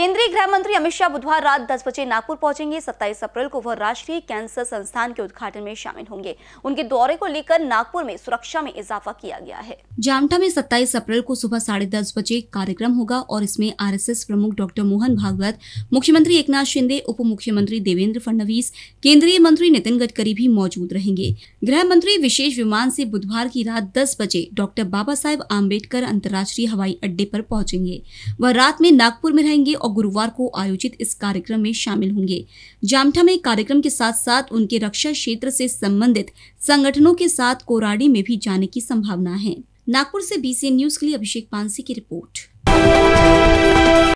केंद्रीय गृह मंत्री अमित शाह बुधवार रात 10 बजे नागपुर पहुंचेंगे 27 अप्रैल को वह राष्ट्रीय कैंसर संस्थान के उद्घाटन में शामिल होंगे उनके दौरे को लेकर नागपुर में सुरक्षा में इजाफा किया गया है जामटा में 27 अप्रैल को सुबह साढ़े दस बजे कार्यक्रम होगा और इसमें आरएसएस प्रमुख डॉक्टर मोहन भागवत मुख्यमंत्री एक शिंदे उप मुख्यमंत्री देवेंद्र फडणवीस केंद्रीय मंत्री नितिन गडकरी भी मौजूद रहेंगे गृह मंत्री विशेष विमान ऐसी बुधवार की रात दस बजे डॉक्टर बाबा साहेब आम्बेडकर अंतर्राष्ट्रीय हवाई अड्डे आरोप पहुँचेंगे वह रात में नागपुर में रहेंगे और और गुरुवार को आयोजित इस कार्यक्रम में शामिल होंगे जामठा में कार्यक्रम के साथ साथ उनके रक्षा क्षेत्र से संबंधित संगठनों के साथ कोराडी में भी जाने की संभावना है नागपुर से बीसीएन न्यूज के लिए अभिषेक पानसी की रिपोर्ट